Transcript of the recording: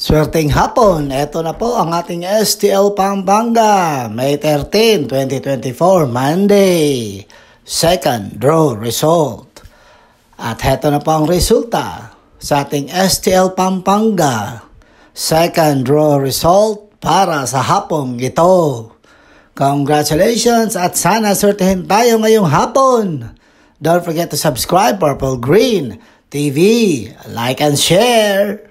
Swerteng hapon, ito na po ang ating STL Pampanga, May 13, 2024, Monday. Second draw result. At heto na po ang resulta sa ating STL Pampanga. Second draw result para sa hapong ito. Congratulations at sana sortehin tayo ngayong hapon. Don't forget to subscribe Purple Green TV, like and share.